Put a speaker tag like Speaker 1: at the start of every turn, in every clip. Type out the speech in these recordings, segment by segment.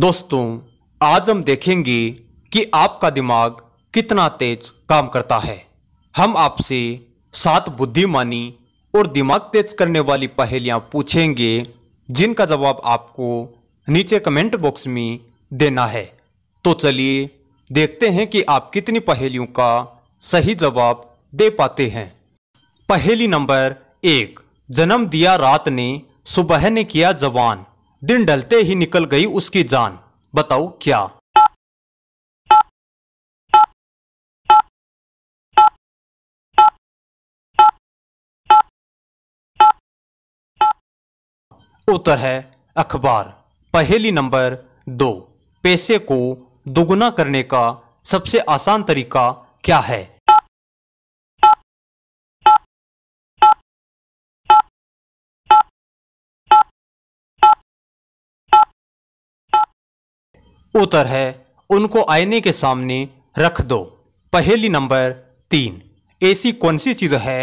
Speaker 1: दोस्तों आज हम देखेंगे कि आपका दिमाग कितना तेज काम करता है हम आपसे सात बुद्धिमानी और दिमाग तेज करने वाली पहेलियां पूछेंगे जिनका जवाब आपको नीचे कमेंट बॉक्स में देना है तो चलिए देखते हैं कि आप कितनी पहेलियों का सही जवाब दे पाते हैं पहेली नंबर एक जन्म दिया रात ने सुबह ने किया जवान दिन ढलते ही निकल गई
Speaker 2: उसकी जान बताओ क्या उत्तर है अखबार पहेली
Speaker 1: नंबर दो पैसे को दोगुना करने का सबसे आसान तरीका
Speaker 2: क्या है उत्तर है उनको आईने के सामने रख दो
Speaker 1: पहेली नंबर तीन ऐसी कौन सी चीज़ है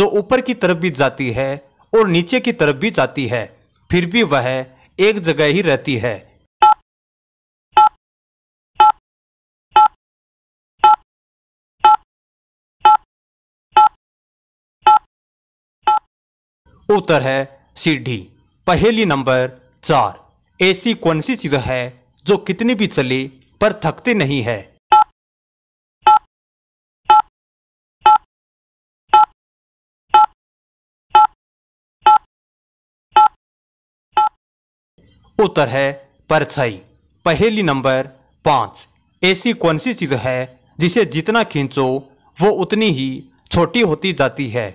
Speaker 1: जो ऊपर की तरफ भी जाती है और नीचे की तरफ भी जाती है फिर भी वह एक जगह ही रहती है
Speaker 2: उत्तर है सीढ़ी पहेली नंबर चार ऐसी कौन सी चीज़ है जो कितनी भी चले पर थकती नहीं है उत्तर है
Speaker 1: परछाई पहेली नंबर पांच ऐसी कौन सी चीज़ है जिसे जितना
Speaker 2: खींचो वो उतनी ही छोटी होती जाती है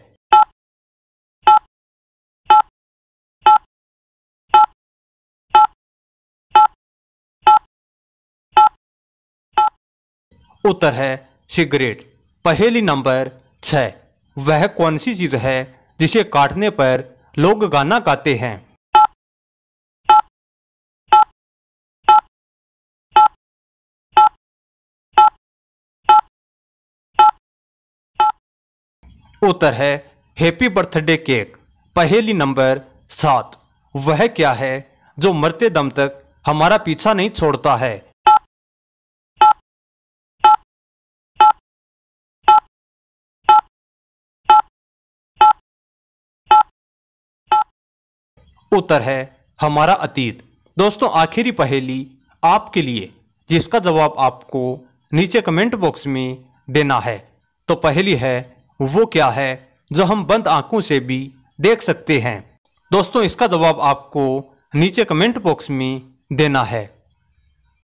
Speaker 2: उत्तर है
Speaker 1: सिगरेट पहेली नंबर छः वह कौन सी चीज़ है जिसे काटने
Speaker 2: पर लोग गाना गाते हैं उत्तर है हैप्पी बर्थडे केक
Speaker 1: पहेली नंबर सात वह क्या है जो मरते दम तक हमारा
Speaker 2: पीछा नहीं छोड़ता है उत्तर है हमारा अतीत दोस्तों आखिरी
Speaker 1: पहेली आपके लिए जिसका जवाब आपको नीचे कमेंट बॉक्स में देना है तो पहली है वो क्या है जो हम बंद आंखों से भी
Speaker 2: देख सकते हैं दोस्तों इसका जवाब आपको नीचे कमेंट बॉक्स में देना है